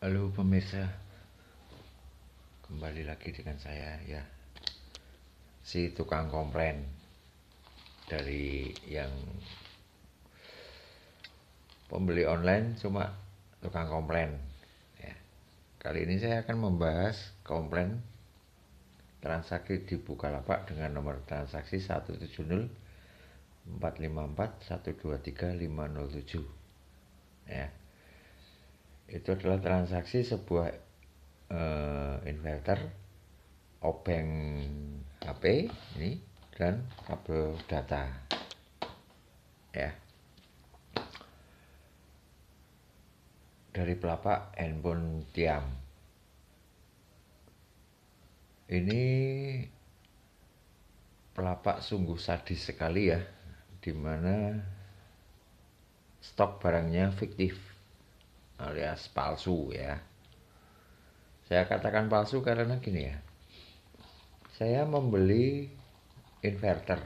Halo pemirsa, kembali lagi dengan saya ya, si tukang komplain dari yang pembeli online cuma tukang komplain. Ya. Kali ini saya akan membahas komplain transaksi di Bukalapak dengan nomor transaksi 170 454 123 507 ya itu adalah transaksi sebuah uh, inverter obeng HP ini dan kabel data ya dari pelapak handphone tiam ini pelapak sungguh sadis sekali ya dimana stok barangnya fiktif alias palsu ya saya katakan palsu karena gini ya saya membeli inverter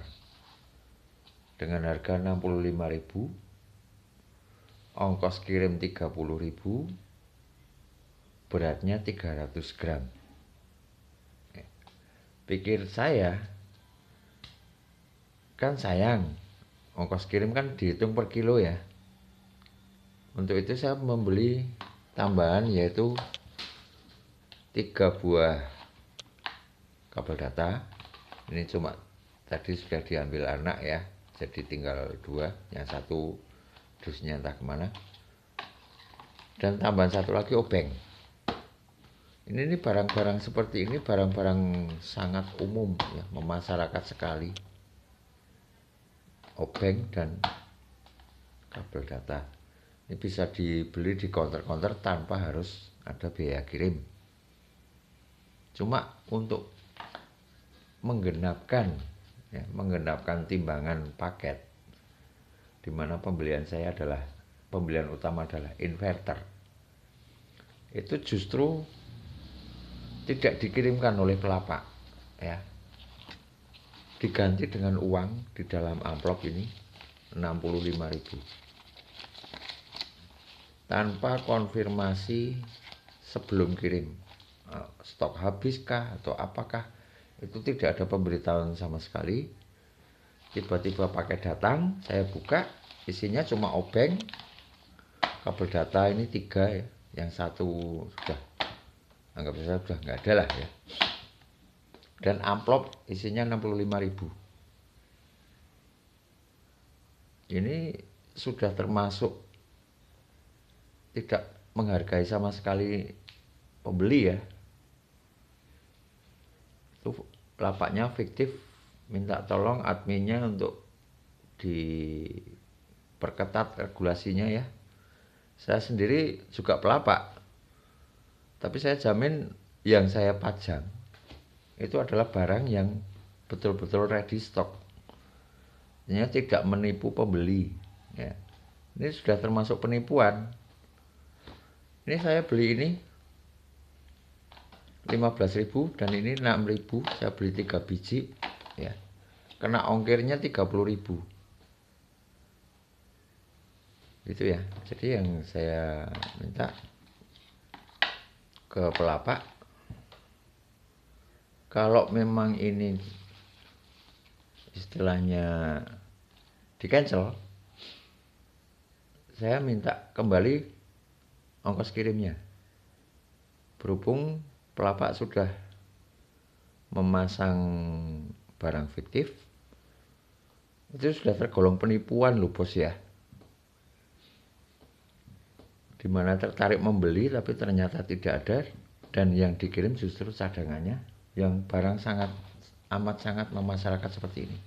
dengan harga 65.000 ongkos kirim 30.000 beratnya 300 gram pikir saya kan sayang ongkos kirim kan dihitung per kilo ya untuk itu saya membeli tambahan yaitu tiga buah kabel data ini cuma tadi sudah diambil anak ya jadi tinggal dua yang satu dusnya entah kemana dan tambahan satu lagi obeng oh, ini ini barang-barang seperti ini barang-barang sangat umum ya memasyarakat sekali obeng oh, dan kabel data ini bisa dibeli di konter-konter tanpa harus ada biaya kirim. Cuma untuk menggenapkan ya, menggenapkan timbangan paket di mana pembelian saya adalah pembelian utama adalah inverter. Itu justru tidak dikirimkan oleh pelapak ya. Diganti dengan uang di dalam amplop ini 65.000 tanpa konfirmasi sebelum kirim eh, stok habiskah atau apakah itu tidak ada pemberitahuan sama sekali tiba-tiba pakai datang saya buka isinya cuma obeng kabel data ini tiga ya yang satu sudah anggap saja sudah nggak ada lah ya dan amplop isinya 65.000 ini sudah termasuk tidak menghargai sama sekali pembeli ya itu lapaknya fiktif minta tolong adminnya untuk diperketat regulasinya ya saya sendiri juga pelapak tapi saya jamin yang saya pajang itu adalah barang yang betul-betul ready stock ini tidak menipu pembeli ya. ini sudah termasuk penipuan ini saya beli ini 15.000 dan ini 6.000 saya beli 3 biji ya kena ongkirnya 30.000 itu ya jadi yang saya minta ke pelapak kalau memang ini istilahnya di cancel saya minta kembali ongkos kirimnya. Berhubung pelapak sudah memasang barang fiktif, itu sudah tergolong penipuan loh bos ya. Dimana tertarik membeli tapi ternyata tidak ada dan yang dikirim justru cadangannya yang barang sangat amat sangat memasyarakat seperti ini.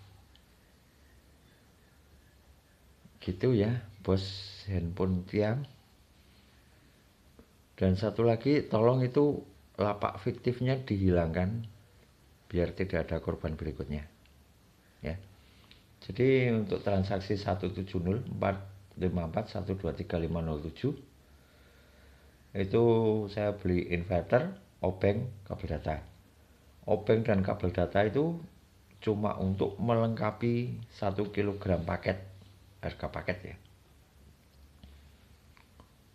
Gitu ya, bos handphone tiang. Dan satu lagi, tolong itu lapak fiktifnya dihilangkan biar tidak ada korban berikutnya. Ya. Jadi untuk transaksi 1704541233507 itu saya beli inverter, obeng, kabel data. Obeng dan kabel data itu cuma untuk melengkapi 1 kg paket, harga paket ya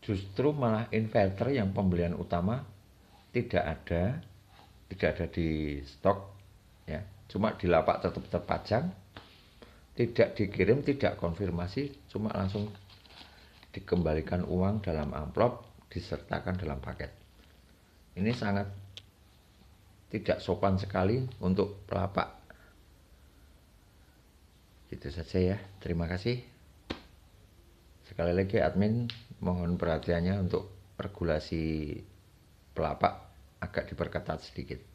justru malah inverter yang pembelian utama tidak ada tidak ada di stok ya cuma di lapak tetap terpajang tidak dikirim tidak konfirmasi cuma langsung dikembalikan uang dalam amplop disertakan dalam paket ini sangat tidak sopan sekali untuk pelapak. Itu saja ya. Terima kasih. Sekali lagi admin mohon perhatiannya untuk regulasi pelapak agak diperketat sedikit.